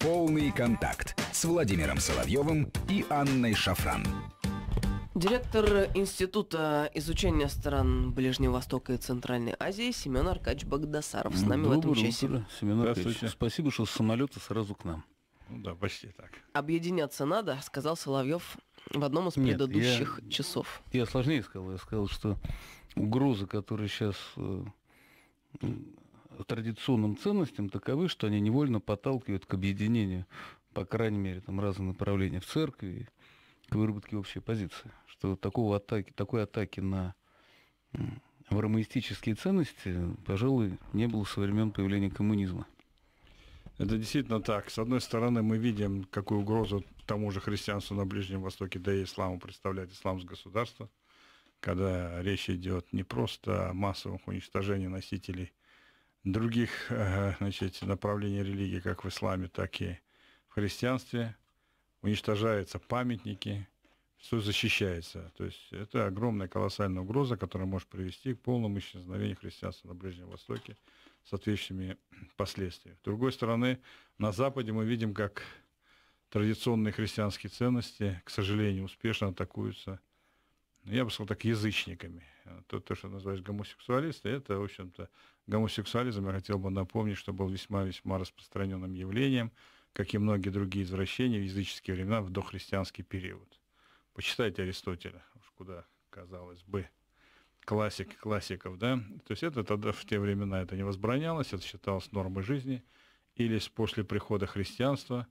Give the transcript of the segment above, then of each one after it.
«Полный контакт» с Владимиром Соловьевым и Анной Шафран. Директор Института изучения стран Ближнего Востока и Центральной Азии Семен Аркадьевич Багдасаров с ну, нами Доброе в этом часе. Семен Аркадьевич, спасибо, что с самолета сразу к нам. Ну да, почти так. Объединяться надо, сказал Соловьев в одном из Нет, предыдущих я, часов. Я сложнее сказал. Я сказал, что угрозы, которые сейчас э, традиционным ценностям таковы, что они невольно подталкивают к объединению, по крайней мере, там разные направления в церкви, к выработке общей позиции. Что такого атаки, такой атаки на вармаистические ценности, пожалуй, не было со времен появления коммунизма. Это действительно так. С одной стороны, мы видим, какую угрозу тому же христианству на Ближнем Востоке, да и исламу представляет исламское государство, когда речь идет не просто о массовом уничтожении носителей других значит, направлений религии, как в исламе, так и в христианстве. Уничтожаются памятники, все защищается. То есть это огромная колоссальная угроза, которая может привести к полному исчезновению христианства на Ближнем Востоке с ответственными последствиями. С другой стороны, на Западе мы видим, как традиционные христианские ценности, к сожалению, успешно атакуются, ну, я бы сказал так, язычниками то, то, что называется гомосексуалисты, это, в общем-то, гомосексуализм, я хотел бы напомнить, что был весьма-весьма распространенным явлением, как и многие другие извращения в языческие времена, в дохристианский период. Почитайте Аристотеля, уж куда, казалось бы, классик классиков, да? То есть это тогда, в те времена, это не возбранялось, это считалось нормой жизни, или после прихода христианства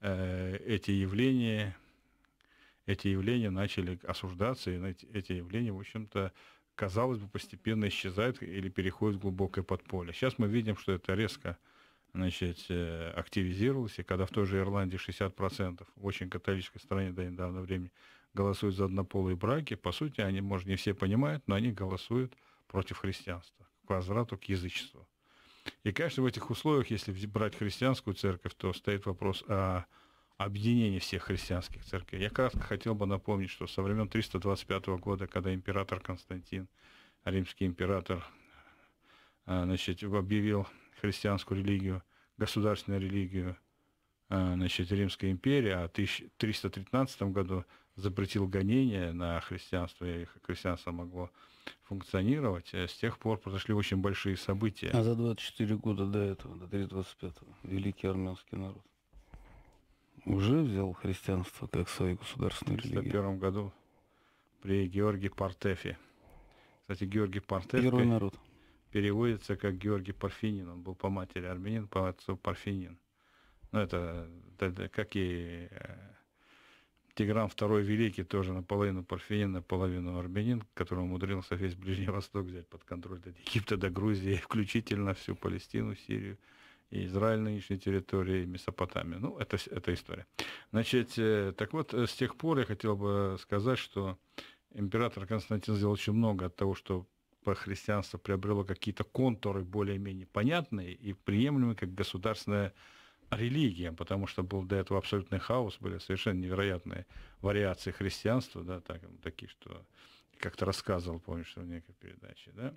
э, эти явления эти явления начали осуждаться, и эти явления, в общем-то, казалось бы, постепенно исчезает или переходит в глубокое подполье. Сейчас мы видим, что это резко значит, э, активизировалось, и когда в той же Ирландии 60% в очень католической стране до недавнего времени голосуют за однополые браки, по сути, они, может, не все понимают, но они голосуют против христианства, к возврату к язычеству. И, конечно, в этих условиях, если брать христианскую церковь, то стоит вопрос о объединение всех христианских церквей. Я кратко хотел бы напомнить, что со времен 325 года, когда император Константин, римский император, э, значит, объявил христианскую религию, государственную религию э, значит, Римской империи, а в 313 году запретил гонения на христианство, и христианство могло функционировать. Э, с тех пор произошли очень большие события. А за 24 года до этого, до 325-го, великий армянский народ. Уже взял христианство как свою государственную религию? В 1901 году при Георгии Партефе. Кстати, Георгий Партефе... Первый народ. Переводится как Георгий Парфинин. Он был по матери армянин, по отцу Парфинин. Ну, это, это как и э, Тигран II Великий тоже наполовину парфянин, наполовину армянин, который умудрился весь Ближний Восток взять под контроль от Египта до Грузии, включительно всю Палестину, Сирию и Израиль нынешней территории, и Месопотамия. Ну, это, это история. Значит, э, так вот, э, с тех пор я хотел бы сказать, что император Константин сделал очень много от того, что по христианство приобрело какие-то контуры более-менее понятные и приемлемые как государственная религия, потому что был до этого абсолютный хаос, были совершенно невероятные вариации христианства, да, так, такие, что как-то рассказывал, помнишь, в некой передаче, да,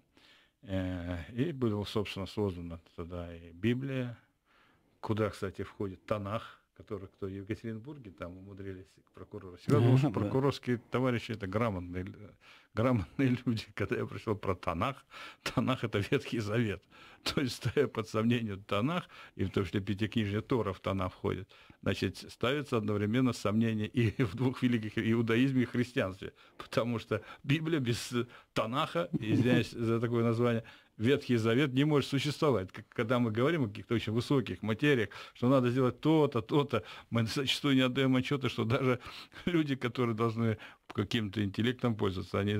Э, и было, собственно, создана тогда и Библия, куда, кстати, входит Танах, который, кто в Екатеринбурге, там умудрились к прокурору. Всегда да, прокурорские товарищи это грамотные э, грамотные люди, когда я прочитал про Танах, Танах – это Ветхий Завет. То есть, стоя под сомнением Танах, и в том числе пятикнижие Тора в Танах входит, значит, ставится одновременно сомнение и в двух великих – иудаизме и христианстве. Потому что Библия без Танаха, извиняюсь за такое название, Ветхий Завет не может существовать. Когда мы говорим о каких-то очень высоких материях, что надо сделать то-то, то-то, мы зачастую не отдаем отчета, что даже люди, которые должны каким-то интеллектом пользоваться. Они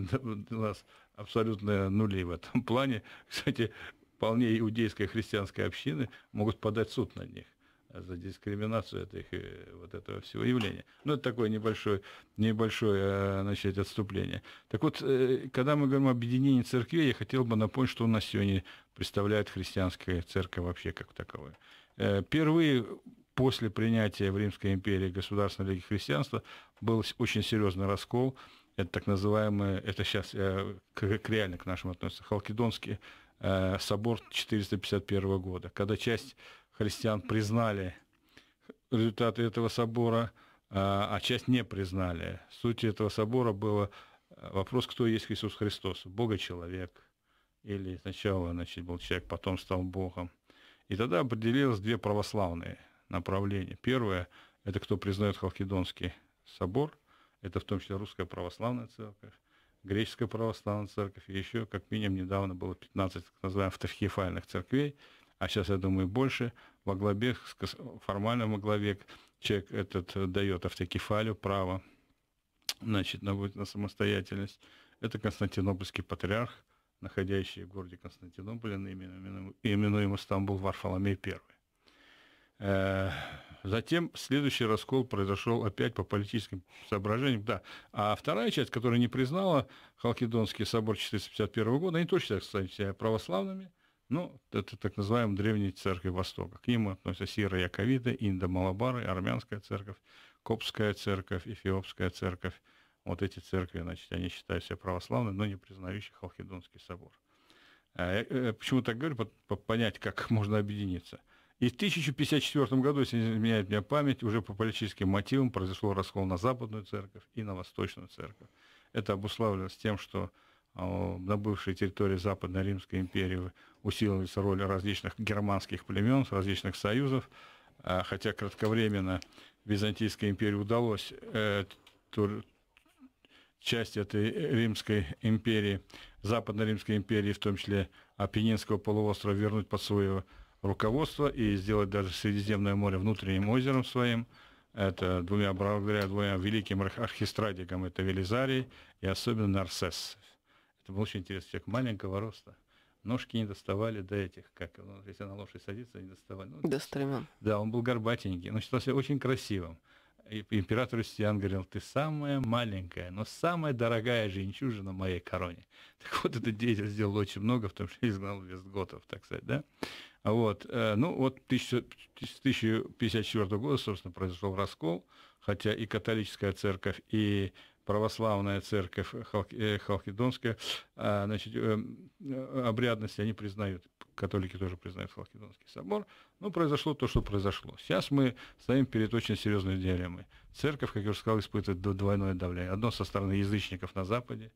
у нас абсолютно нули в этом плане. Кстати, вполне иудейская христианской общины могут подать суд на них а, за дискриминацию этих, э, вот этого всего явления. Но ну, это такое небольшое, небольшое э, значит, отступление. Так вот, э, когда мы говорим об объединении церкви я хотел бы напомнить, что у нас сегодня представляет христианская церковь вообще как таковая. первые после принятия в Римской империи Государственной Лиги Христианства был очень серьезный раскол. Это так называемые, это сейчас э, к, реально к нашему относится, Халкидонский э, собор 451 года, когда часть христиан признали результаты этого собора, э, а часть не признали. Суть этого собора было вопрос, кто есть Иисус Христос, Бога человек, или сначала значит, был человек, потом стал Богом. И тогда определилось две православные – направления. Первое – это кто признает Халкидонский собор, это в том числе Русская Православная Церковь, Греческая Православная Церковь, и еще, как минимум, недавно было 15 так называемых автохефальных церквей, а сейчас, я думаю, больше, во главе, формально во главе человек этот дает автокефалю право значит, на, на самостоятельность. Это Константинопольский патриарх, находящий в городе Константинополе, именуемый Стамбул Варфоломей I. Э, затем следующий раскол произошел опять по политическим соображениям. Да. А вторая часть, которая не признала Халкидонский собор 451 года, они точно, считают себя православными, Но это так называемая древняя церковь Востока. К ним относятся сиро Яковида, Индо-Малабары, Армянская церковь, Копская церковь, Эфиопская церковь. Вот эти церкви, значит, они считают себя православными, но не признающие Халкидонский собор. Я э, э, почему так говорю? Понять, как можно объединиться – и в 1054 году, если не изменяет меня память, уже по политическим мотивам произошло раскол на Западную Церковь и на Восточную Церковь. Это обуславливалось тем, что а, на бывшей территории Западной Римской империи усиливается роль различных германских племен, различных союзов. А, хотя кратковременно Византийской империи удалось э, часть этой Римской империи, Западной Римской империи, в том числе Апеннинского полуострова, вернуть под свою руководство и сделать даже Средиземное море внутренним озером своим. Это двумя, благодаря двумя великим архистратикам, это Велизарий и особенно Нарсес. Это был очень интересный человек маленького роста. Ножки не доставали до этих, как ну, если на лошадь садится, не доставали. Ну, до стремян. Да, он был горбатенький, но считался очень красивым. И император Юстиан говорил, ты самая маленькая, но самая дорогая жемчужина моей короне. Так вот, этот деятель сделал очень много, в том числе изгнал вестготов, так сказать, да? А вот. Э, ну, вот с 1054 года, собственно, произошел раскол, хотя и католическая церковь, и православная церковь э, Халкидонская, а, значит, э, обрядности они признают, католики тоже признают Халкидонский собор, но произошло то, что произошло. Сейчас мы стоим перед очень серьезной дилеммой. Церковь, как я уже сказал, испытывает двойное давление. Одно со стороны язычников на Западе,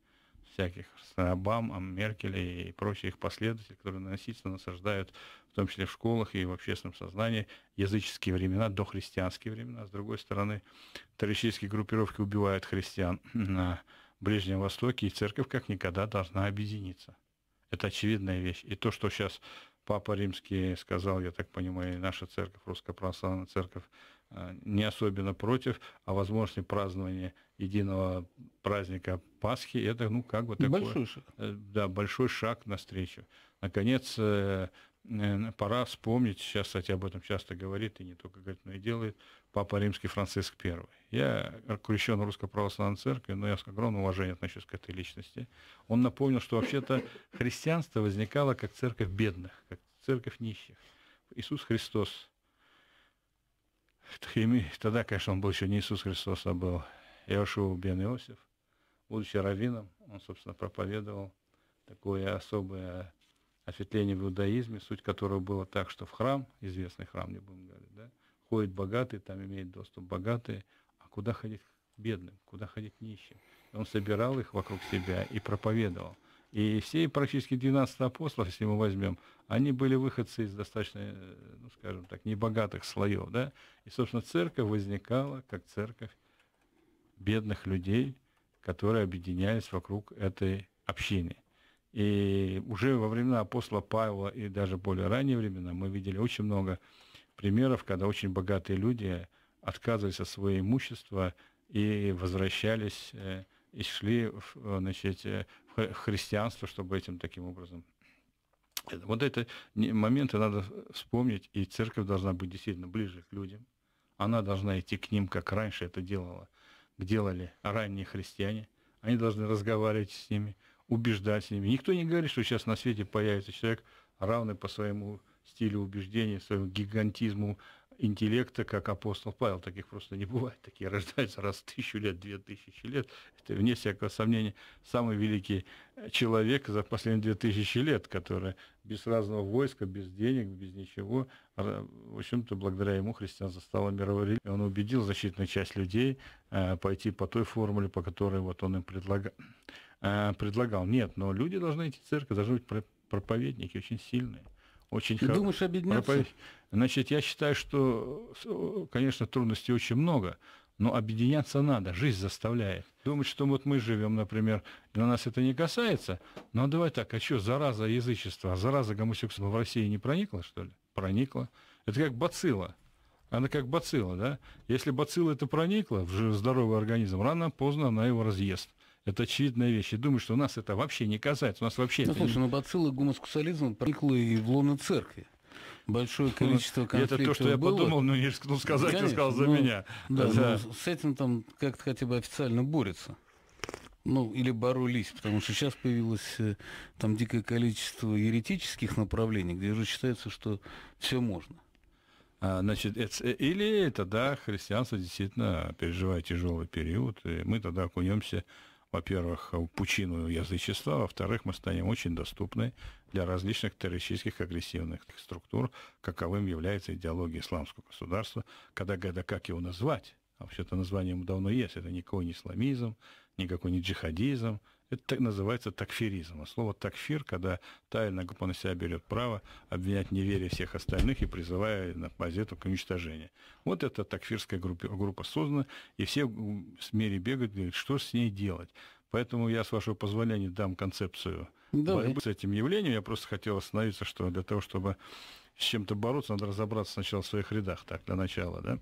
всяких, с Обамом, а, Меркелей и прочих последователей, которые насильственно насаждают, в том числе в школах и в общественном сознании, языческие времена, дохристианские времена. С другой стороны, террористические группировки убивают христиан на Ближнем Востоке, и церковь как никогда должна объединиться. Это очевидная вещь. И то, что сейчас Папа Римский сказал, я так понимаю, и наша церковь, Русская Православная Церковь, Э, не особенно против, а возможности празднования единого праздника Пасхи, это, ну, как бы такой... Большой шаг. Э, да, большой шаг навстречу. Наконец, э, пора вспомнить, сейчас, кстати, об этом часто говорит, и не только говорит, но и делает, Папа Римский Франциск I. Я крещен Русской Православной Церкви, но я с огромным уважением отношусь к этой личности. Он напомнил, что вообще-то христианство возникало как церковь бедных, как церковь нищих. Иисус Христос Тхими, тогда, конечно, он был еще не Иисус Христос, а был Иошуа бен Иосиф. Будучи раввином, он, собственно, проповедовал такое особое осветление в иудаизме, суть которого было так, что в храм, известный храм, не будем говорить, да, ходят богатые, там имеет доступ богатые, а куда ходить бедным, куда ходить нищим. И он собирал их вокруг себя и проповедовал – и все практически 12 апостолов, если мы возьмем, они были выходцы из достаточно, э, ну, скажем так, небогатых слоев, да? И, собственно, церковь возникала как церковь бедных людей, которые объединялись вокруг этой общины. И уже во времена апостола Павла и даже более ранние времена мы видели очень много примеров, когда очень богатые люди отказывались от своего имущества и возвращались э, и шли э, значит, э, в христианство, чтобы этим таким образом вот эти моменты надо вспомнить, и церковь должна быть действительно ближе к людям. Она должна идти к ним, как раньше это делала, делали ранние христиане. Они должны разговаривать с ними, убеждать с ними. Никто не говорит, что сейчас на свете появится человек, равный по своему стилю убеждения, своему гигантизму, интеллекта, как апостол Павел, таких просто не бывает, такие рождаются раз в тысячу лет, две тысячи лет, это, вне всякого сомнения, самый великий э, человек за последние две тысячи лет, который без разного войска, без денег, без ничего, в общем-то, благодаря ему христиан стало мировой религией, он убедил защитную часть людей э, пойти по той формуле, по которой вот он им предлагал. Э, предлагал. Нет, но люди должны идти в церковь, должны быть проповедники очень сильные очень хорошие. Думаешь, объединяться? Пропов... Значит, я считаю, что, конечно, трудностей очень много, но объединяться надо, жизнь заставляет. Думать, что вот мы живем, например, на нас это не касается, ну а давай так, а что, зараза язычества, а зараза гомосексуализма в России не проникла, что ли? Проникла. Это как бацилла. Она как бацилла, да? Если бацилла это проникла в здоровый организм, рано поздно она его разъест. Это очевидная вещь. И думаю, что у нас это вообще не касается. У нас вообще ну, это слушай, не... ну бацилла гомосексуализма проникла и в лоно церкви большое ну, количество конфликтов Это то, что я было. подумал, но ну, не рискнул сказать, Конечно, сказал за ну, меня. Да, да. Ну, с этим там как-то хотя бы официально борется ну, или боролись, потому что сейчас появилось э, там дикое количество еретических направлений, где уже считается, что все можно. А, значит, это, э, или это, да, христианство действительно переживает тяжелый период, и мы тогда окунемся, во-первых, в пучину язычества, во-вторых, мы станем очень доступны для различных террористических агрессивных структур, каковым является идеология исламского государства, когда, когда как его назвать, а вообще-то название ему давно есть, это никакой не исламизм, никакой не джихадизм, это так, называется такфиризм. А слово такфир, когда тайная группа на себя берет право обвинять неверие всех остальных и призывая на газету к уничтожению. Вот эта такфирская группа, группа создана, и все в мире бегают, говорят, что с ней делать. Поэтому я, с вашего позволения, дам концепцию Давай. борьбы с этим явлением. Я просто хотел остановиться, что для того, чтобы с чем-то бороться, надо разобраться сначала в своих рядах, так, для начала, да.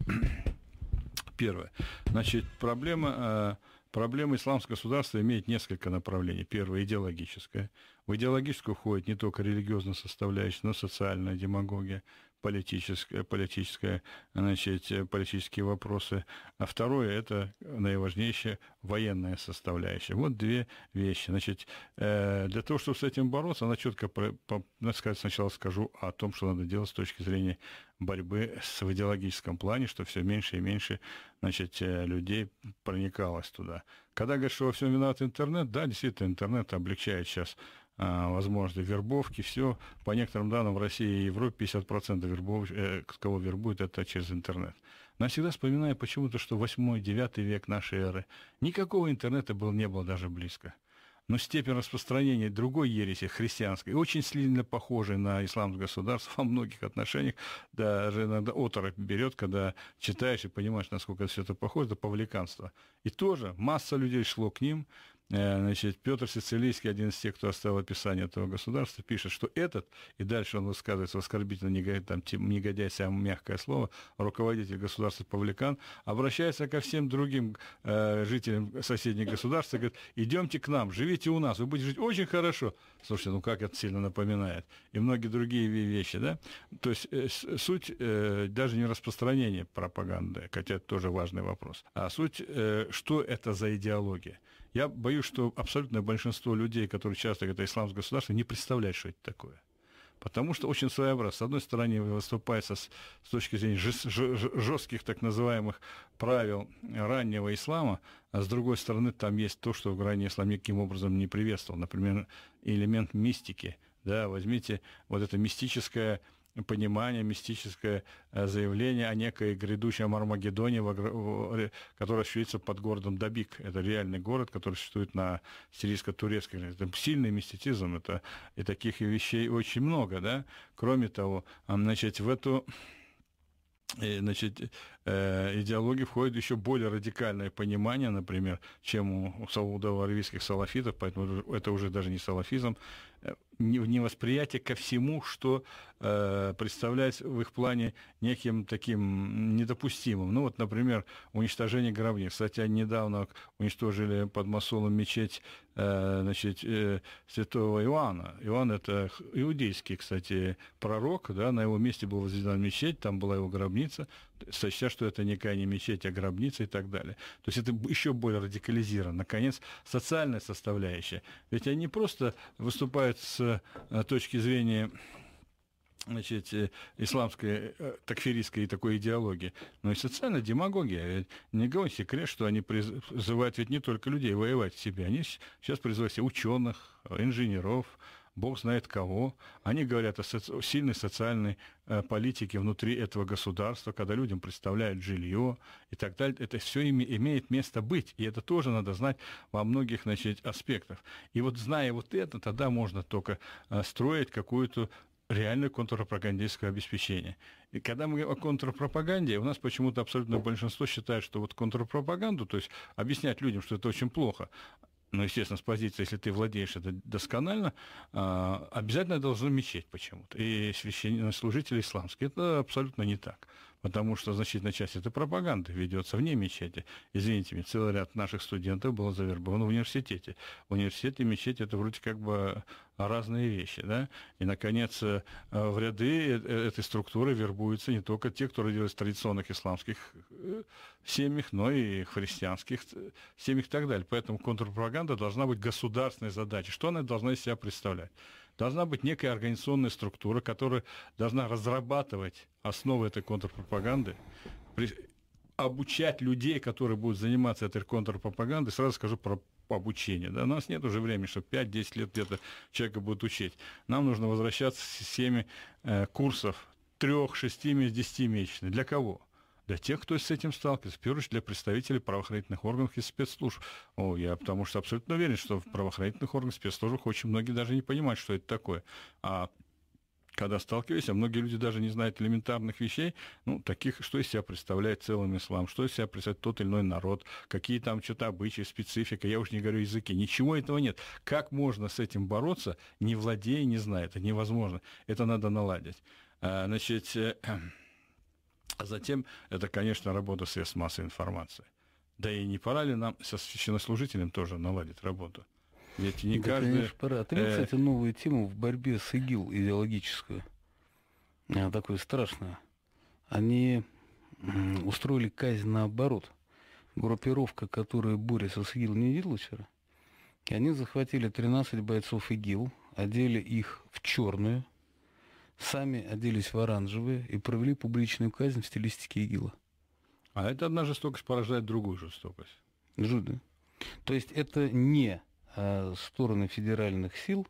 Первое. Значит, проблема, э, проблема исламского государства имеет несколько направлений. Первое – идеологическое. В идеологическую уходит не только религиозная составляющая, но и социальная демагогия, политическое, политическое, значит, э, политические вопросы, а второе – это наиважнейшая военная составляющая. Вот две вещи. Значит, э, для того, чтобы с этим бороться, она четко, сказать, сначала скажу о том, что надо делать с точки зрения борьбы с, в идеологическом плане, что все меньше и меньше значит, э, людей проникалось туда. Когда говорят, что во всем виноват интернет, да, действительно, интернет облегчает сейчас а, возможности вербовки, все. По некоторым данным, в России и Европе 50% вербов, э, кого вербуют, это через интернет. Но всегда вспоминаю почему-то, что 8-9 век нашей эры никакого интернета был, не было даже близко. Но степень распространения другой ереси, христианской, очень сильно похожей на исламское государство во многих отношениях, даже иногда оторопь берет, когда читаешь и понимаешь, насколько все это похоже, до павликанства. И тоже масса людей шло к ним, Э, значит, Петр Сицилийский, один из тех, кто оставил описание этого государства, пишет, что этот, и дальше он высказывается оскорбительно, негодяй, там, негодяй, самое мягкое слово, руководитель государства Павликан, обращается ко всем другим э, жителям соседних государств и говорит, идемте к нам, живите у нас, вы будете жить очень хорошо. Слушайте, ну как это сильно напоминает. И многие другие вещи, да? То есть э, суть э, даже не распространение пропаганды, хотя это тоже важный вопрос, а суть, э, что это за идеология. Я боюсь, что абсолютное большинство людей, которые часто говорят о исламском государстве, не представляют, что это такое. Потому что очень своеобразно. С одной стороны, выступается со с точки зрения жестких так называемых правил раннего ислама, а с другой стороны, там есть то, что ранний ислам никаким образом не приветствовал. Например, элемент мистики. Да, возьмите вот это мистическое понимание, мистическое э, заявление о некой грядущем Армагеддоне, который осуществится под городом Дабик. Это реальный город, который существует на сирийско-турецкой границе. Это сильный мистицизм, это, и таких вещей очень много. Да? Кроме того, а, значит, в эту и, э, значит, э, идеологии входит еще более радикальное понимание, например, чем у саудово-аравийских салафитов, поэтому это уже даже не салафизм, Э, невосприятие ко всему, что э, представляет в их плане неким таким недопустимым. Ну вот, например, уничтожение гробниц. Кстати, они недавно уничтожили под Масолом мечеть э, значит, э, святого Иоанна. Иоанн – это иудейский, кстати, пророк, да, на его месте была возведена мечеть, там была его гробница, сочтя, что это никакая не мечеть, а гробница и так далее. То есть это еще более радикализировано. Наконец, социальная составляющая. Ведь они просто выступают с э, точки зрения значит, э, исламской э, такфиристской такой идеологии, но и социальная демагогия. Не говорю секрет, что они призывают ведь не только людей воевать в себе, они сейчас призывают всех ученых, инженеров, бог знает кого. Они говорят о соци... сильной социальной э, политике внутри этого государства, когда людям представляют жилье и так далее. Это все ими имеет место быть, и это тоже надо знать во многих значит, аспектах. И вот зная вот это, тогда можно только э, строить какую-то реальное контрпропагандистское обеспечение. И когда мы говорим о контрпропаганде, у нас почему-то абсолютно большинство считает, что вот контрпропаганду, то есть объяснять людям, что это очень плохо, ну, естественно, с позиции, если ты владеешь это досконально, а, обязательно должно мечеть почему-то. И священнослужители исламские. Это абсолютно не так потому что значительная часть этой пропаганды ведется вне мечети. Извините меня, целый ряд наших студентов было завербовано в университете. Университет и мечеть – это вроде как бы разные вещи. Да? И, наконец, э, в ряды э, э, этой структуры вербуются не только те, кто родились в традиционных исламских семьях, но и христианских семьях и так далее. Поэтому контрпропаганда должна быть государственной задачей. Что она должна из себя представлять? Должна быть некая организационная структура, которая должна разрабатывать основы этой контрпропаганды, обучать людей, которые будут заниматься этой контрпропагандой. Сразу скажу про обучение. Да? У нас нет уже времени, чтобы 5-10 лет где-то человека будет учить. Нам нужно возвращаться к системе э, курсов 3 6 десяти месячных. Для кого? для тех, кто с этим сталкивается, в первую очередь для представителей правоохранительных органов и спецслужб. О, я потому что абсолютно уверен, что в правоохранительных органах спецслужбах очень многие даже не понимают, что это такое. А когда сталкиваешься, а многие люди даже не знают элементарных вещей, ну, таких, что из себя представляет целым ислам, что из себя представляет тот или иной народ, какие там что-то обычаи, специфика, я уже не говорю языки, ничего этого нет. Как можно с этим бороться, не владея, не зная, это невозможно, это надо наладить. А, значит, э, а затем это, конечно, работа средств массовой информации. Да и не пора ли нам со священнослужителем тоже наладить работу? Ведь не да, каждый... конечно, пора. Ты, э... кстати, новую тему в борьбе с ИГИЛ идеологическую. Она э, такое страшное. Они устроили казнь наоборот. Группировка, которая борется с ИГИЛ, не видела вчера? И они захватили 13 бойцов ИГИЛ, одели их в черную – сами оделись в оранжевые и провели публичную казнь в стилистике ИГИЛа. А это одна жестокость порождает другую жестокость. Жуды. То есть это не э, стороны федеральных сил,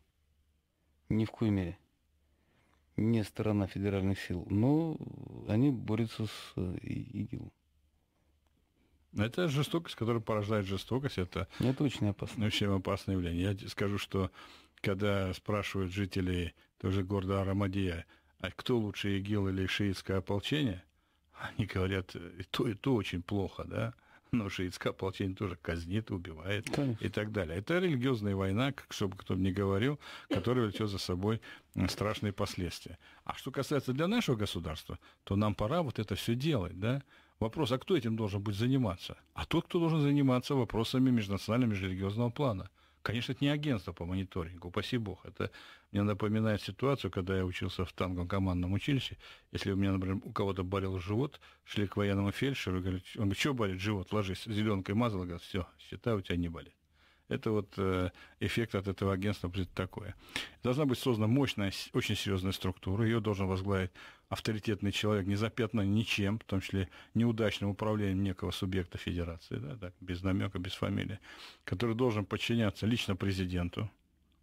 ни в коей мере, не сторона федеральных сил, но они борются с э, ИГИЛом. Это жестокость, которая порождает жестокость. Это, это очень опасно. Очень опасное явление. Я скажу, что когда спрашивают жителей тоже города Арамадия, а кто лучше ИГИЛ или шиитское ополчение, они говорят, и то, и то очень плохо, да, но шиитское ополчение тоже казнит, убивает Конечно. и так далее. Это религиозная война, как, чтобы кто бы ни говорил, которая влечет за собой э, страшные последствия. А что касается для нашего государства, то нам пора вот это все делать, да, Вопрос, а кто этим должен быть заниматься? А тот, кто должен заниматься вопросами межнационального межрелигиозного плана. Конечно, это не агентство по мониторингу, упаси бог. Это мне напоминает ситуацию, когда я учился в танковом командном училище. Если у меня, например, у кого-то болел живот, шли к военному фельдшеру, говорит, он говорит, что болит живот, ложись, зеленкой мазал, говорит, все, считай, у тебя не болит. Это вот э, эффект от этого агентства будет такое. Должна быть создана мощная, очень серьезная структура, ее должен возглавить авторитетный человек, не запятнанный ничем, в том числе неудачным управлением некого субъекта федерации, да, так, без намека, без фамилии, который должен подчиняться лично президенту,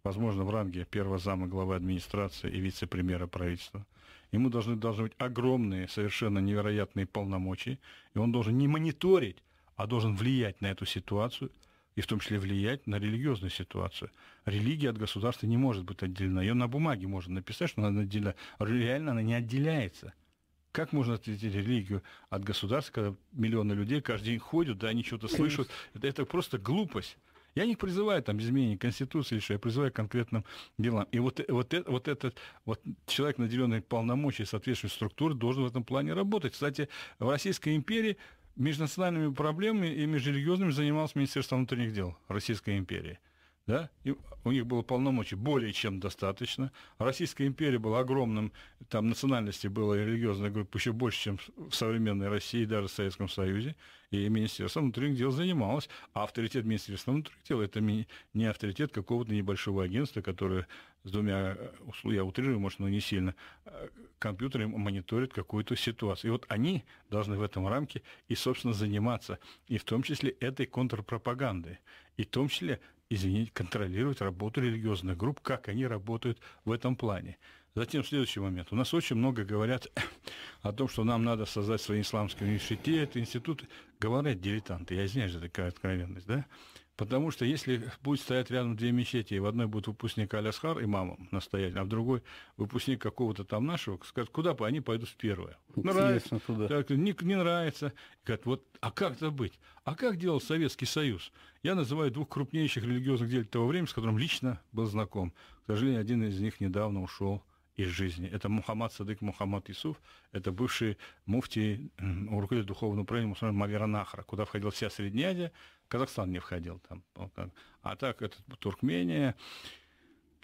возможно, в ранге первого зама главы администрации и вице-премьера правительства. Ему должны, должны быть огромные, совершенно невероятные полномочия, и он должен не мониторить, а должен влиять на эту ситуацию – и в том числе влиять на религиозную ситуацию. Религия от государства не может быть отделена. Ее на бумаге можно написать, что она отделена. Реально она не отделяется. Как можно отделить религию от государства, когда миллионы людей каждый день ходят, да, они что-то слышат? Это, это просто глупость. Я не призываю там изменения Конституции, что я призываю к конкретным делам. И вот, вот, вот этот вот человек, наделенный полномочиями соответствующей структуры, должен в этом плане работать. Кстати, в Российской империи Межнациональными проблемами и межрелигиозными занималось Министерство внутренних дел Российской империи – да, и у них было полномочий более чем достаточно. Российская империя была огромным, там национальности было и религиозная группа еще больше, чем в современной России, даже в Советском Союзе, и Министерство внутренних дел занималось. А авторитет Министерства внутренних дел – это не авторитет какого-то небольшого агентства, которое с двумя, э, я утрирую, может, но не сильно, э, компьютером мониторит какую-то ситуацию. И вот они должны в этом рамке и, собственно, заниматься, и в том числе этой контрпропагандой, и в том числе извините, контролировать работу религиозных групп, как они работают в этом плане. Затем следующий момент. У нас очень много говорят о том, что нам надо создать свои исламские университеты, институты. Говорят дилетанты. Я извиняюсь за такая откровенность, да? Потому что если будет стоять рядом две мечети, и в одной будет выпускник Алясхар имамом настоять, а в другой выпускник какого-то там нашего, скажут, куда по, они пойдут в первое. Ну, нравится, туда. Так, не, не нравится. И говорят, вот, а как это быть? А как делал Советский Союз? Я называю двух крупнейших религиозных деятелей того времени, с которым лично был знаком. К сожалению, один из них недавно ушел из жизни. Это Мухаммад Садык Мухаммад Исуф, это бывший муфти, руководитель духовного управления мусульман Маверанахра, куда входила вся Средняя Азия, Казахстан не входил там. А так это Туркмения,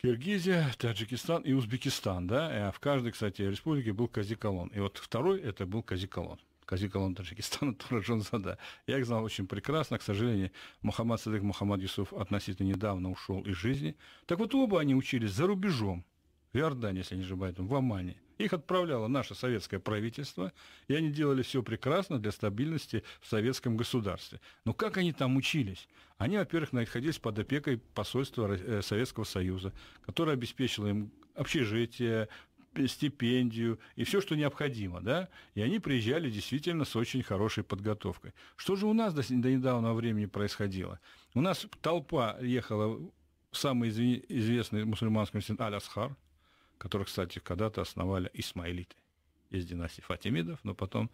Киргизия, Таджикистан и Узбекистан, да, а в каждой, кстати, республике был Казиколон. И вот второй это был Казиколон. Казиколон Таджикистана Туражон Зада. Я их знал очень прекрасно. К сожалению, Мухаммад Садык Мухаммад Юсуф относительно недавно ушел из жизни. Так вот, оба они учились за рубежом в Иордане, если не ошибаюсь, в Омане. Их отправляло наше советское правительство, и они делали все прекрасно для стабильности в советском государстве. Но как они там учились? Они, во-первых, находились под опекой посольства э, Советского Союза, которое обеспечило им общежитие, стипендию и все, что необходимо, да, и они приезжали действительно с очень хорошей подготовкой. Что же у нас до, до недавнего времени происходило? У нас толпа ехала в самый известный мусульманский университет Аль-Асхар, которых, кстати, когда-то основали исмаилиты из династии Фатимидов, но потом...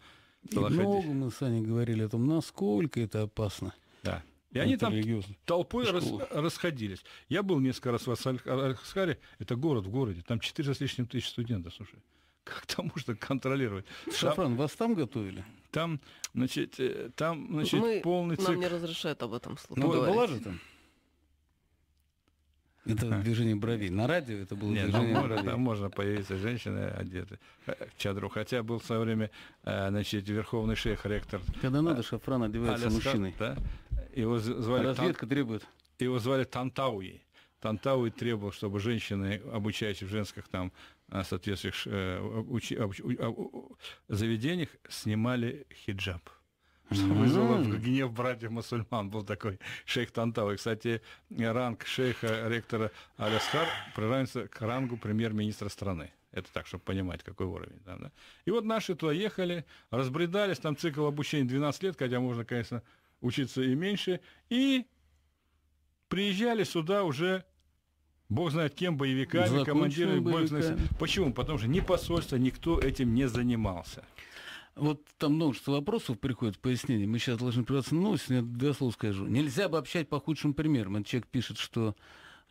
И Салахади... много мы с Аней говорили о том, насколько это опасно. Да. И они там толпой рас, расходились. Я был несколько раз в Асхаре, это город в городе, там 4 с лишним тысяч студентов, слушай. Как там можно контролировать? Ну, шафран, там, вас там готовили? Там, значит, э, там, значит, Мы, полный цикл. Нам не разрешают об этом слушать. Ну, была же там? Это движение бровей. На радио это было Нет, движение там бровей. Можно, там можно появиться женщины одеты в э, чадру. Хотя был в свое время э, значит, верховный шейх, ректор. Когда надо, э, шафран одевается Аляска, мужчиной. Да? Его звали Разведка Тан... требует. Его звали Тантауи. Тантауи требовал, чтобы женщины, обучаясь в женских там соответствующих заведениях, снимали хиджаб что вызвало mm-hmm. гнев братьев мусульман. Был такой шейх Тантал. кстати, ранг шейха ректора Аляскар приравнивается к рангу премьер-министра страны. Это так, чтобы понимать, какой уровень. Там, да? И вот наши туда ехали, разбредались, там цикл обучения 12 лет, хотя можно, конечно, учиться и меньше. И приезжали сюда уже Бог знает кем, боевиками, командирами, боевиками. бог знает. Почему? Потому что ни посольство, никто этим не занимался. Вот там множество вопросов приходит, пояснений. Мы сейчас должны прерваться на новости, но я два слова скажу. Нельзя обобщать по худшим примерам. Этот человек пишет, что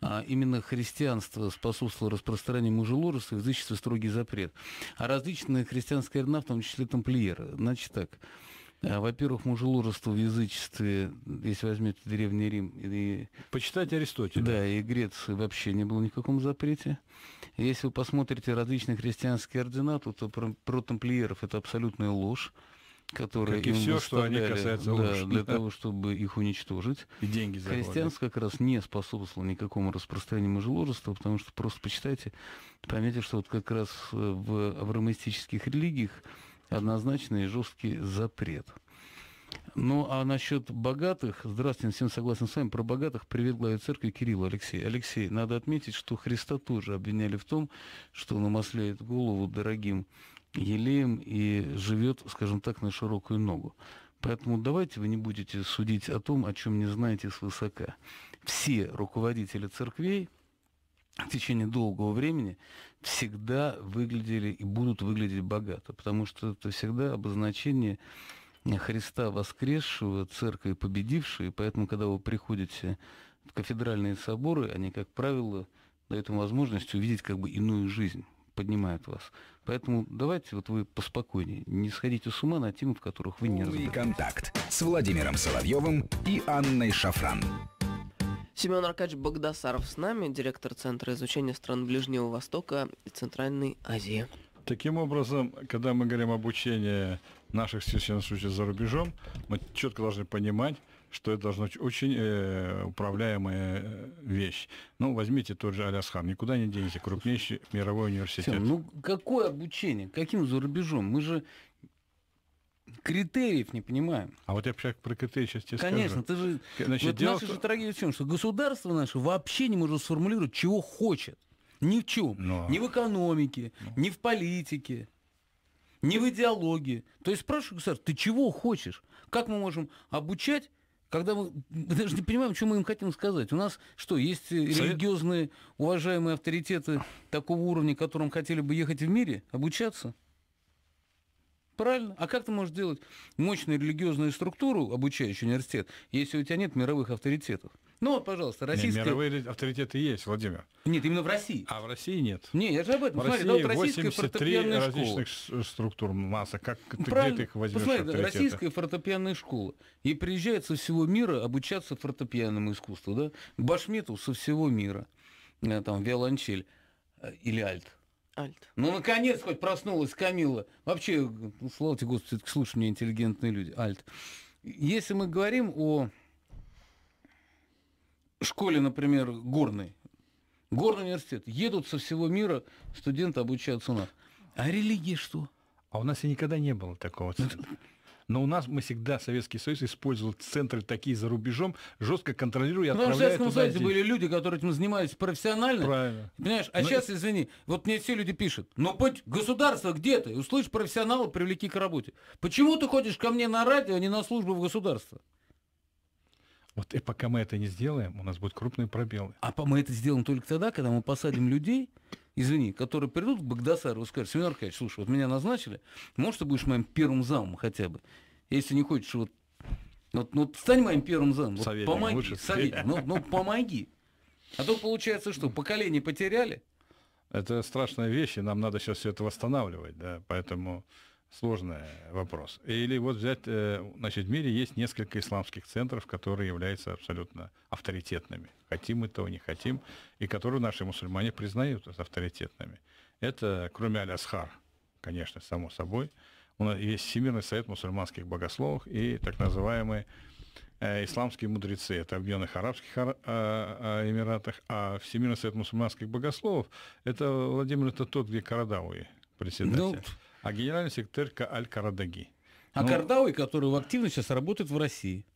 а именно христианство способствовало распространению мужелорусов и в язычестве строгий запрет. А различные христианские ордена, в том числе тамплиеры. Значит так, а, во-первых, мужелужество в язычестве, если возьмете Древний Рим... И, Почитать Аристотеля. Да, и Греции вообще не было никаком запрете. Если вы посмотрите различные христианские ординаты, то про, про тамплиеров это абсолютная ложь которые как и все, что они касаются да, для того, чтобы их уничтожить. И деньги заработали. Христианство как раз не способствовало никакому распространению мужеложества, потому что просто почитайте, поймите, что вот как раз э, в авраамистических религиях однозначный и жесткий запрет. Ну, а насчет богатых, здравствуйте, всем согласен с вами, про богатых привет главе церкви Кирилл Алексей. Алексей, надо отметить, что Христа тоже обвиняли в том, что он умасляет голову дорогим елеем и живет, скажем так, на широкую ногу. Поэтому давайте вы не будете судить о том, о чем не знаете свысока. Все руководители церквей в течение долгого времени всегда выглядели и будут выглядеть богато, потому что это всегда обозначение Христа воскресшего, церкви победившей, поэтому, когда вы приходите в кафедральные соборы, они, как правило, дают вам возможность увидеть как бы иную жизнь поднимают вас. Поэтому давайте вот вы поспокойнее, не сходите с ума на темы, в которых вы не разбираетесь. контакт с Владимиром Соловьевым и Анной Шафран. Семен Аркадьевич Богдасаров с нами, директор Центра изучения стран Ближнего Востока и Центральной Азии. Таким образом, когда мы говорим об обучении наших священнослужителей за рубежом, мы четко должны понимать, что это должно быть очень э, управляемая э, вещь. Ну, возьмите тот же Алясхан, никуда не денете, крупнейший мировой университет. Всё, ну, какое обучение? Каким за рубежом? Мы же критериев не понимаем. А вот я про критерии сейчас тебе Конечно, скажу. ты же... Значит, вот дело... наша же трагедия в чем? Что государство наше вообще не может сформулировать, чего хочет. Ни в чем. Но... Ни в экономике, Но... ни в политике, ни в идеологии. То есть спрашиваю государство, ты чего хочешь? Как мы можем обучать когда мы, мы даже не понимаем, что мы им хотим сказать. У нас что, есть э, Совет... религиозные уважаемые авторитеты такого уровня, которым хотели бы ехать в мире, обучаться? Правильно. А как ты можешь делать мощную религиозную структуру, обучающую университет, если у тебя нет мировых авторитетов? Ну вот, пожалуйста, российские... Нет, мировые авторитеты есть, Владимир. Нет, именно в России. А в России нет. Нет, я же об этом. В Смотри, России да, вот 83 различных школа. Э, структур масса. Как Правильно. где ты их возьмешь? Посмотри, авторитеты? российская фортепианная школа. И приезжает со всего мира обучаться фортепианному искусству. Да? К Башмету со всего мира. Э, там виолончель э, или альт. Альт. Ну, наконец, хоть проснулась Камила. Вообще, слава тебе, Господи, слушай меня, интеллигентные люди. Альт. Если мы говорим о школе, например, горной, горный университет, едут со всего мира студенты обучаются у нас. А религии что? А у нас и никогда не было такого. Ну, но у нас мы всегда, Советский Союз, использовал центры такие за рубежом, жестко контролируя, Потому что в Советском Союзе были люди, которые этим занимались профессионально. Правильно. Понимаешь, а но... сейчас, извини, вот мне все люди пишут, но хоть государство где ты? Услышь профессионала, привлеки к работе. Почему ты ходишь ко мне на радио, а не на службу в государство? Вот и пока мы это не сделаем, у нас будут крупные пробелы. А мы это сделаем только тогда, когда мы посадим людей, извини, которые придут к Багдасару и скажут, Семен Аркадьевич, слушай, вот меня назначили, может, ты будешь моим первым замом хотя бы? Если не хочешь, вот, вот, ну, вот стань моим первым замом. Вот, советник, помоги, лучше советник, ну, ну, помоги. А то получается, что поколение потеряли. Это страшная вещь, и нам надо сейчас все это восстанавливать, да, поэтому сложный вопрос. Или вот взять, э, значит, в мире есть несколько исламских центров, которые являются абсолютно авторитетными. Хотим мы того, не хотим, и которые наши мусульмане признают авторитетными. Это, кроме Аль-Асхар, конечно, само собой, у нас есть Всемирный совет мусульманских богословов и так называемые э, исламские мудрецы, это Объединенных Арабских э, Эмиратах, а Всемирный совет мусульманских богословов, это Владимир, это тот, где Карадауи председатель. Ну, а генеральный секретарь Аль-Карадаги. А ну, Кардауи, который активно сейчас работает в России.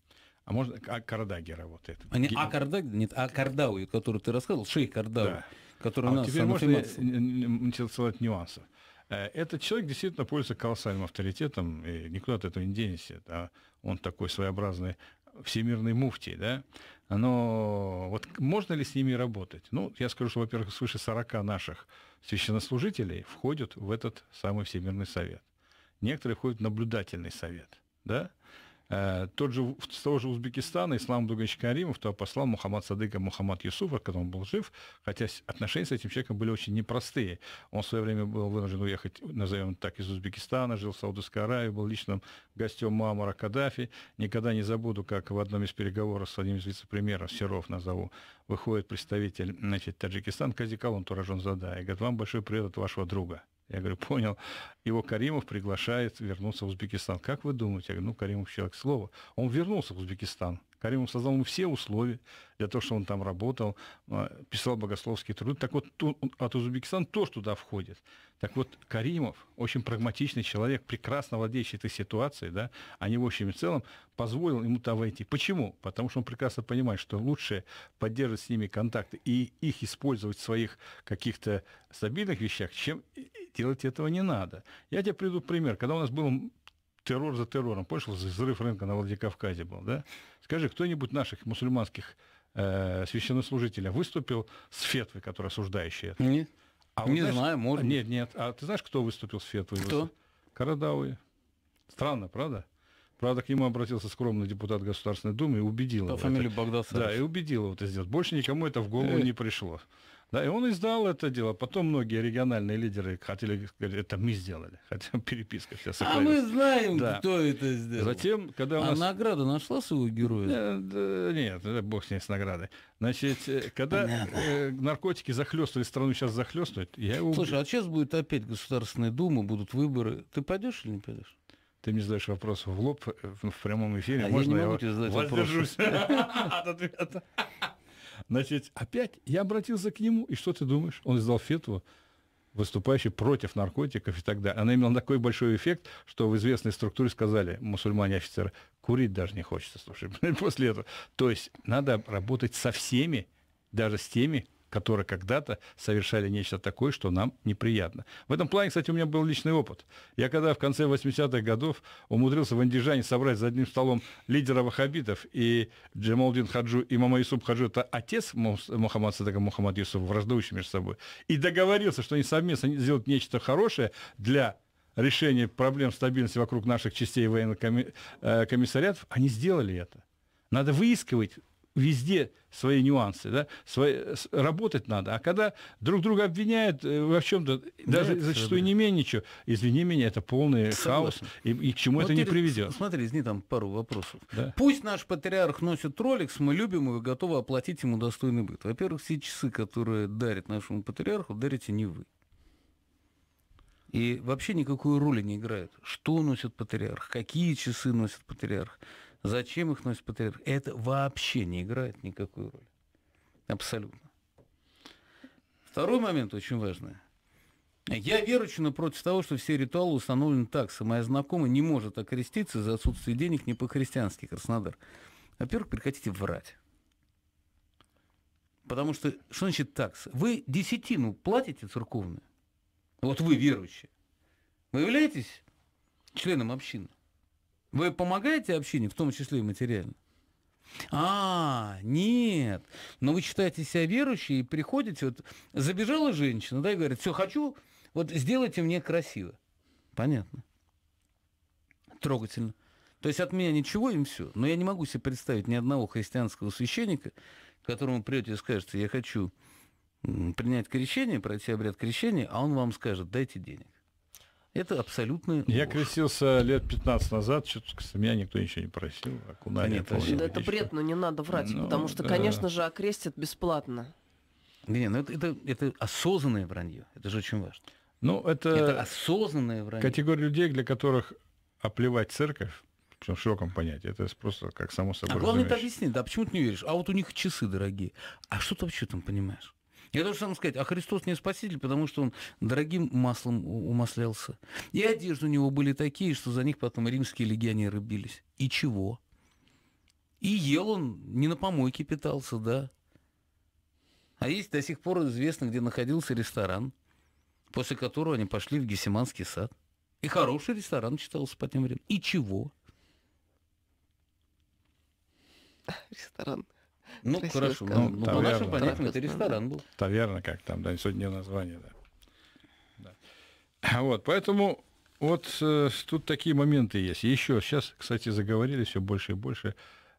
А можно а Кардаги работает. А не а Кардаги, нет, а Кардауи, который ты рассказывал, Шей Кардауи, да. который а у нас... Теперь можно начал целовать нюансов. Э, этот человек действительно пользуется колоссальным авторитетом, и никуда от этого не денешься. Да? Он такой своеобразный всемирный муфтий, да? Но вот можно ли с ними работать? Ну, я скажу, что, во-первых, свыше 40 наших священнослужителей входят в этот самый Всемирный совет. Некоторые входят в наблюдательный совет. Да? Э, тот же, с того же Узбекистана Ислам Дугач Каримов туда послал Мухаммад Садыка Мухаммад Юсуфа, когда он был жив, хотя отношения с этим человеком были очень непростые. Он в свое время был вынужден уехать, назовем так, из Узбекистана, жил в Саудовской Аравии, был личным гостем Мамара Каддафи. Никогда не забуду, как в одном из переговоров с одним из вице-премьеров, Серов назову, выходит представитель значит, Таджикистана, он турожен Зада, и говорит, вам большой привет от вашего друга. Я говорю, понял. Его Каримов приглашает вернуться в Узбекистан. Как вы думаете? Я говорю, ну, Каримов человек слова. Он вернулся в Узбекистан. Каримов создал ему все условия для того, чтобы он там работал, а, писал богословские труды. Так вот, от Узбекистана тоже туда входит. Так вот, Каримов, очень прагматичный человек, прекрасно владеющий этой ситуацией, да, а не в общем и целом, позволил ему туда войти. Почему? Потому что он прекрасно понимает, что лучше поддерживать с ними контакты и их использовать в своих каких-то стабильных вещах, чем делать этого не надо. Я тебе приведу пример. Когда у нас был террор за террором, пошел взрыв рынка на Владикавказе был, да? Скажи, кто-нибудь наших мусульманских э, священнослужителя выступил с фетвы, которая осуждающая Нет. А не знаешь, знаю, может Нет, нет. А ты знаешь, кто выступил с фетвой? Кто? Карадауи. Странно, правда? Правда, к нему обратился скромный депутат Государственной Думы и убедил По его. фамилию Богдасаров. Да, и убедил его это сделать. Больше никому это в голову э, не пришло. Да, и он издал это дело. Потом многие региональные лидеры хотели сказать, это мы сделали. Хотя переписка вся сохранилась. А мы знаем, да. кто это сделал. Затем, когда у а нас... А награда нашла своего героя? Э, нет, нет бог с ней с наградой. Значит, э, когда Понятно. Э, наркотики захлестывали страну, сейчас захлестывают, я его... Слушай, а сейчас будет опять Государственная Дума, будут выборы. Ты пойдешь или не пойдешь? Ты мне задаешь вопрос в лоб ну, в прямом эфире. А Можно я, не могу я тебе задать воздержусь от ответа? Значит, опять я обратился к нему, и что ты думаешь? Он издал фетву, выступающий против наркотиков и так далее. Она имела такой большой эффект, что в известной структуре сказали, мусульмане офицеры, курить даже не хочется, слушай, после этого. То есть надо работать со всеми, даже с теми, которые когда-то совершали нечто такое, что нам неприятно. В этом плане, кстати, у меня был личный опыт. Я когда в конце 80-х годов умудрился в Андижане собрать за одним столом лидера ваххабитов и Джамалдин Хаджу и Мамаисуб Хаджу, это отец Мухаммад Садака Мухаммад Юсуф, враждующий между собой, и договорился, что они совместно сделают нечто хорошее для решения проблем стабильности вокруг наших частей военных э, комиссариатов, они сделали это. Надо выискивать везде свои нюансы, да, свои, с, работать надо. А когда друг друга обвиняют э, во чем-то, даже Нет, зачастую да. не имея ничего, извини меня, это полный Согласен. хаос, и, и к чему вот это не приведет. Смотри, извини, там пару вопросов. Да? Пусть наш патриарх носит роликс, мы любим его и готовы оплатить ему достойный быт. Во-первых, все часы, которые дарит нашему патриарху, дарите не вы. И вообще никакую роли не играет, что носит патриарх, какие часы носит патриарх. Зачем их носит патриарх? Это вообще не играет никакую роль. Абсолютно. Второй момент очень важный. Я верующий, но против того, что все ритуалы установлены таксы. Моя знакомая не может окреститься за отсутствие денег не по-христиански, Краснодар. Во-первых, прекратите врать. Потому что, что значит такса? Вы десятину платите церковную? Вот вы верующие. Вы являетесь членом общины? Вы помогаете общине, в том числе и материально? А, нет. Но вы считаете себя верующей и приходите, вот забежала женщина, да, и говорит, все, хочу, вот сделайте мне красиво. Понятно. Трогательно. То есть от меня ничего, им все. Но я не могу себе представить ни одного христианского священника, которому придете и скажете, я хочу принять крещение, пройти обряд крещения, а он вам скажет, дайте денег. Это абсолютно... Я ложь. крестился лет 15 назад, что-то меня никто ничего не просил, окунание. Да, нет, да это бред, но не надо врать, ну, потому что, да. конечно же, окрестят бесплатно. Не, ну это, это, это осознанное вранье, это же очень важно. Ну, это, это осознанное вранье. Категория людей, для которых оплевать церковь, причем в широком понятии. Это просто как само а собой. А главное это объясни, да, почему ты не веришь? А вот у них часы дорогие. А что ты вообще там понимаешь? Я должен сам сказать, а Христос не спаситель, потому что он дорогим маслом умаслялся. И одежды у него были такие, что за них потом римские легионеры бились. И чего? И ел он, не на помойке питался, да. А есть до сих пор известно, где находился ресторан, после которого они пошли в Гесеманский сад. И хороший ресторан читался по тем временам. И чего? Ресторан ну, Красиво хорошо. Ну, ну таверна, по нашим понятиям, это ресторан был. Таверна, как там, да, сегодня название, да. да. Вот, поэтому вот э, тут такие моменты есть. Еще сейчас, кстати, заговорили все больше и больше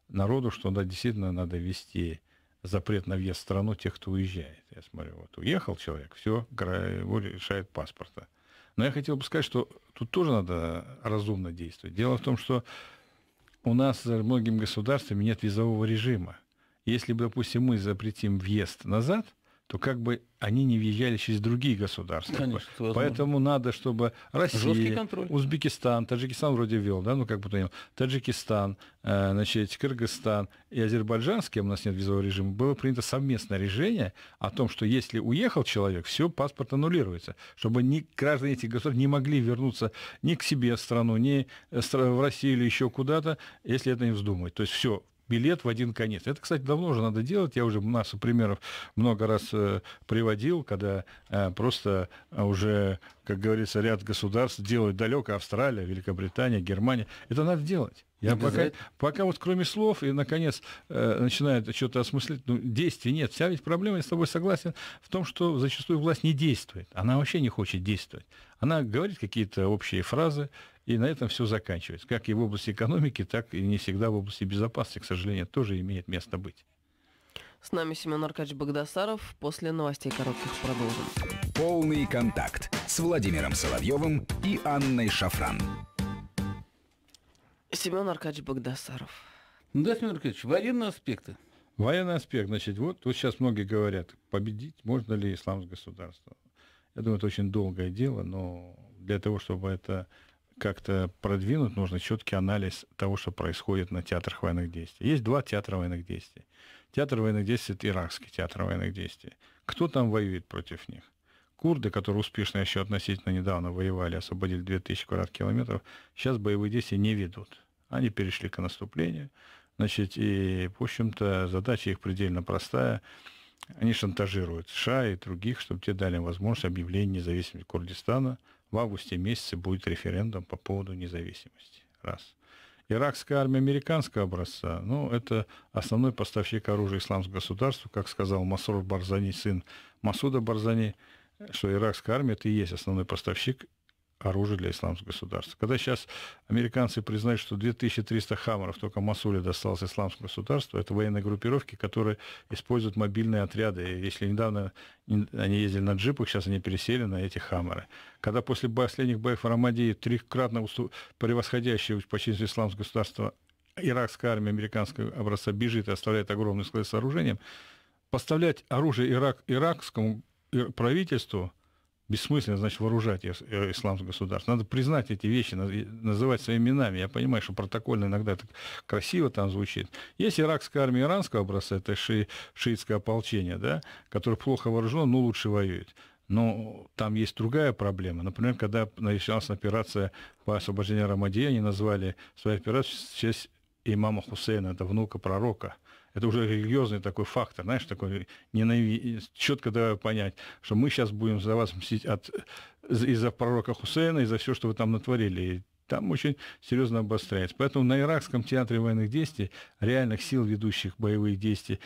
народу, что да, действительно надо вести запрет на въезд в страну тех, кто уезжает. Я смотрю, вот уехал человек, все, его решает паспорта. Но я хотел бы сказать, что тут тоже надо разумно действовать. Дело в том, что у нас за многими государствами нет визового режима. Если, бы, допустим, мы запретим въезд назад, то как бы они не въезжали через другие государства. Конечно, Поэтому надо, чтобы Россия, Узбекистан, Таджикистан вроде вел, да, ну как бы то понял, Таджикистан, э, значит, Кыргызстан и Азербайджан, с кем у нас нет визового режима, было принято совместное решение о том, что если уехал человек, все, паспорт аннулируется, чтобы ни, граждане этих государств не могли вернуться ни к себе в страну, ни э, в Россию или еще куда-то, если это не вздумать. То есть все, билет в один конец. Это, кстати, давно уже надо делать. Я уже массу примеров много раз э, приводил, когда э, просто э, уже, как говорится, ряд государств делают далеко, Австралия, Великобритания, Германия. Это надо делать. Я пока, пока вот кроме слов и, наконец, э, начинают что-то осмыслить, ну, действий нет. Вся ведь проблема, я с тобой согласен, в том, что зачастую власть не действует. Она вообще не хочет действовать. Она говорит какие-то общие фразы, и на этом все заканчивается. Как и в области экономики, так и не всегда в области безопасности, к сожалению, тоже имеет место быть. С нами Семен Аркадьевич Богдасаров. После новостей коротких продолжим. Полный контакт с Владимиром Соловьевым и Анной Шафран. Семен Аркадьевич Богдасаров. Ну да, Семен Аркадьевич, военные аспекты. Военный аспект, значит, вот, вот сейчас многие говорят, победить можно ли Исламское государство. Я думаю, это очень долгое дело, но для того, чтобы это как-то продвинуть, нужно четкий анализ того, что происходит на театрах военных действий. Есть два театра военных действий. Театр военных действий – это иракский театр военных действий. Кто там воюет против них? Курды, которые успешно еще относительно недавно воевали, освободили 2000 квадрат километров, сейчас боевые действия не ведут. Они перешли к наступлению. Значит, и, в общем-то, задача их предельно простая. Они шантажируют США и других, чтобы те дали возможность объявления независимости Курдистана. В августе месяце будет референдум по поводу независимости. Раз. Иракская армия американского образца, ну, это основной поставщик оружия исламского государства, как сказал Масур Барзани, сын Масуда Барзани, что иракская армия это и есть основной поставщик оружие для исламского государства. Когда сейчас американцы признают, что 2300 хаммеров только Масуле досталось исламскому государству, это военные группировки, которые используют мобильные отряды. Если недавно они ездили на джипах, сейчас они пересели на эти хаммеры. Когда после последних боев в Рамадии трикратно превосходящее по численности исламского государства иракская армия американского образца бежит и оставляет огромные склады с оружием, поставлять оружие Ирак, иракскому правительству – бессмысленно, значит, вооружать э, исламское государство. Надо признать эти вещи, называть своими именами. Я понимаю, что протокольно иногда это красиво там звучит. Есть иракская армия иранского образца, это ши, шиитское ополчение, да, которое плохо вооружено, но лучше воюет. Но там есть другая проблема. Например, когда началась операция по освобождению Рамадии, они назвали свою операцию в честь имама Хусейна, это внука пророка – это уже религиозный такой фактор, знаешь, такой ненави... четко давай понять, что мы сейчас будем за вас мстить от... из-за пророка Хусейна, и за все, что вы там натворили. И там очень серьезно обостряется. Поэтому на иракском театре военных действий реальных сил, ведущих боевые действия,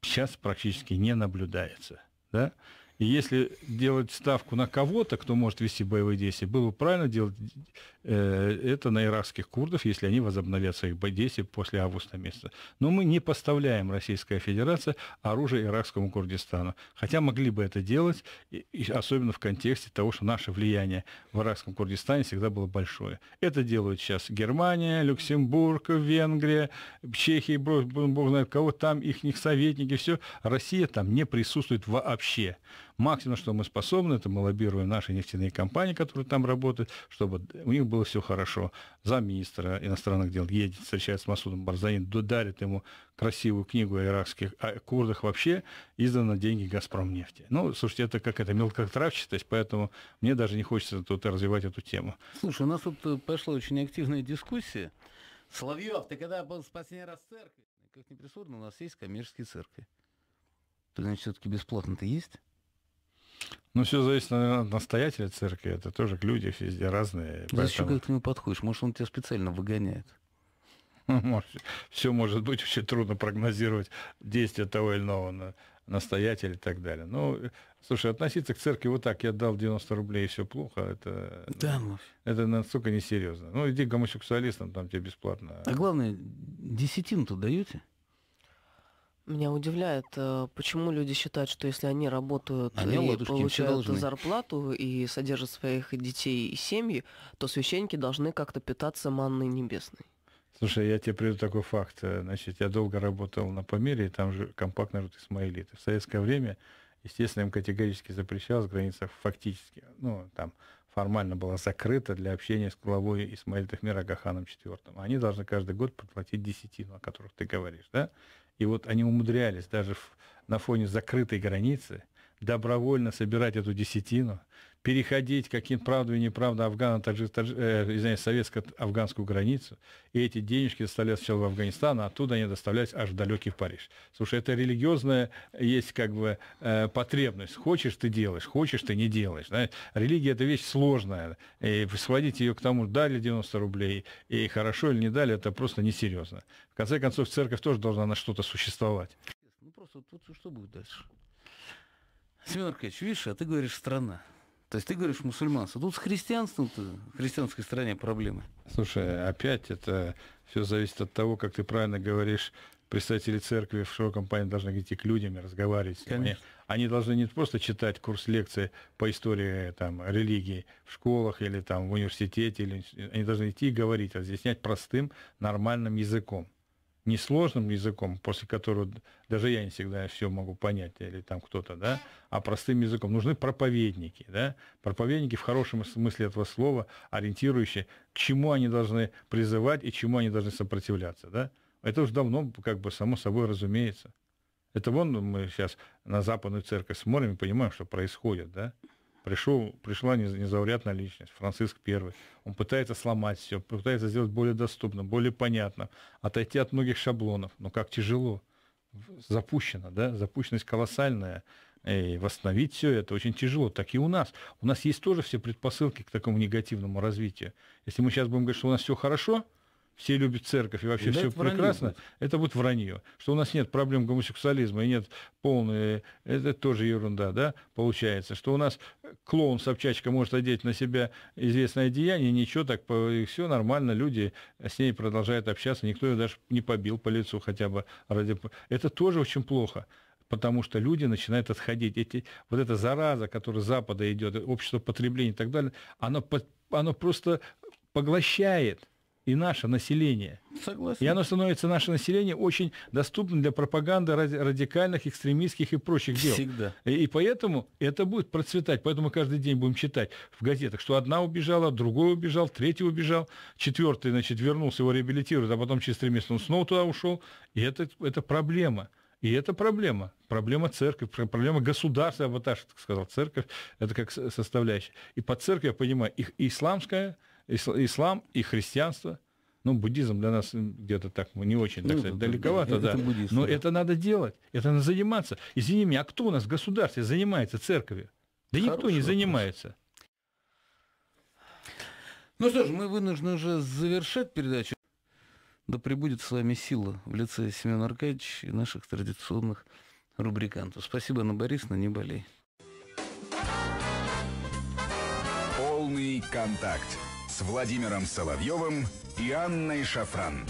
сейчас практически не наблюдается. Да? И если делать ставку на кого-то, кто может вести боевые действия, было бы правильно делать э, это на иракских курдов, если они возобновят боевые действия после августа месяца. Но мы не поставляем Российская Федерация оружие иракскому Курдистану. Хотя могли бы это делать, и особенно в контексте того, что наше влияние в иракском Курдистане всегда было большое. Это делают сейчас Германия, Люксембург, Венгрия, Чехия, бог знает кого, там их советники, все. Россия там не присутствует вообще. Максимум, что мы способны, это мы лоббируем наши нефтяные компании, которые там работают, чтобы у них было все хорошо. За министра иностранных дел едет, встречается с Масудом Барзанин, дарит ему красивую книгу о иракских о курдах вообще, издано деньги «Газпромнефти». Ну, слушайте, это как это мелкотравчатость, поэтому мне даже не хочется тут развивать эту тему. Слушай, у нас тут э, пошла очень активная дискуссия. Соловьев, ты когда был в последний раз в церкви? Как ни присутствовал, у нас есть коммерческие церкви. Значит, все-таки бесплатно-то есть? Ну, все зависит наверное, от настоятеля церкви. Это тоже люди везде разные. Поэтому... Зачем как ты ему подходишь? Может, он тебя специально выгоняет? Ну, может, все может быть, очень трудно прогнозировать действия того или иного настоятеля и так далее. Ну, слушай, относиться к церкви вот так, я дал 90 рублей, и все плохо, это, да, э, ну, это настолько несерьезно. Ну, иди к гомосексуалистам, там тебе бесплатно. А главное, десятину-то даете? Меня удивляет, э, почему люди считают, что если они работают они и получают зарплату и содержат своих детей и семьи, то священники должны как-то питаться манной небесной. Слушай, я тебе приведу такой факт. Э, значит, я долго работал на Памире, и там же компактный народ Исмаилит. В советское время, естественно, им категорически запрещалось граница фактически, ну, там, формально была закрыта для общения с главой Исмаилитов мира Гаханом IV. Они должны каждый год проплатить десятину, о которых ты говоришь, да? И вот они умудрялись даже на фоне закрытой границы добровольно собирать эту десятину, переходить каким правду и неправда афгано таджи, таджи, э, извиняюсь, советско-афганскую границу, и эти денежки доставлялись сначала в Афганистан, а оттуда они доставлялись аж в далекий Париж. Слушай, это религиозная есть как бы э, потребность. Хочешь ты делаешь, хочешь ты не делаешь. Да? Религия это вещь сложная. И сводить ее к тому, дали 90 рублей, и хорошо или не дали, это просто несерьезно. В конце концов, церковь тоже должна на что-то существовать. Ну просто тут что будет дальше? Семен Аркадьевич, видишь, а ты говоришь страна. То есть ты говоришь мусульманство. Тут с христианством-то, в христианской стране проблемы. Слушай, опять это все зависит от того, как ты правильно говоришь, представители церкви в широком плане должны идти к людям и разговаривать. Конечно. Они, они должны не просто читать курс лекции по истории там, религии в школах или там, в университете, или, они должны идти и говорить, разъяснять простым, нормальным языком несложным языком, после которого даже я не всегда все могу понять, или там кто-то, да, а простым языком. Нужны проповедники, да, проповедники в хорошем смысле этого слова, ориентирующие, к чему они должны призывать и чему они должны сопротивляться, да. Это уже давно, как бы, само собой разумеется. Это вон мы сейчас на западную церковь смотрим и понимаем, что происходит, да. Пришел, пришла незаурядная личность, Франциск I. Он пытается сломать все, пытается сделать более доступно более понятно отойти от многих шаблонов. Но как тяжело. Запущено, да? Запущенность колоссальная. И восстановить все это очень тяжело. Так и у нас. У нас есть тоже все предпосылки к такому негативному развитию. Если мы сейчас будем говорить, что у нас все хорошо – все любят церковь и вообще и все это прекрасно, вранье. это вот вранье. Что у нас нет проблем гомосексуализма и нет полной, э, это тоже ерунда, да, получается. Что у нас э, клоун Собчачка может одеть на себя известное деяние, ничего так, все нормально, люди э, с ней продолжают общаться, никто ее даже не побил по лицу хотя бы ради... Это тоже очень плохо потому что люди начинают отходить. Эти, вот эта зараза, которая с Запада идет, общество потребления и так далее, оно, оно просто поглощает и наше население. Согласен. И оно становится, наше население, очень доступным для пропаганды радикальных, экстремистских и прочих дел. Всегда. И, и поэтому это будет процветать. Поэтому мы каждый день будем читать в газетах, что одна убежала, другой убежал, третий убежал, четвертый, значит, вернулся, его реабилитируют, а потом через три месяца он снова туда ушел. И это, это проблема. И это проблема. Проблема церкви, проблема государства, я бы так сказал. Церковь – это как составляющая. И под церковь я понимаю, их исламская – ислам и христианство. Ну, буддизм для нас где-то так, мы не очень, так ну, сказать, да, далековато, да. Это Буддизм, Но да. это надо делать, это надо заниматься. Извини меня, а кто у нас в государстве занимается церковью? Да Хороший никто не вопрос. занимается. Ну что ж, мы вынуждены уже завершать передачу. Да прибудет с вами сила в лице Семена Аркадьевича и наших традиционных рубрикантов. Спасибо, на Борис на не болей. Полный контакт с Владимиром Соловьевым и Анной Шафран.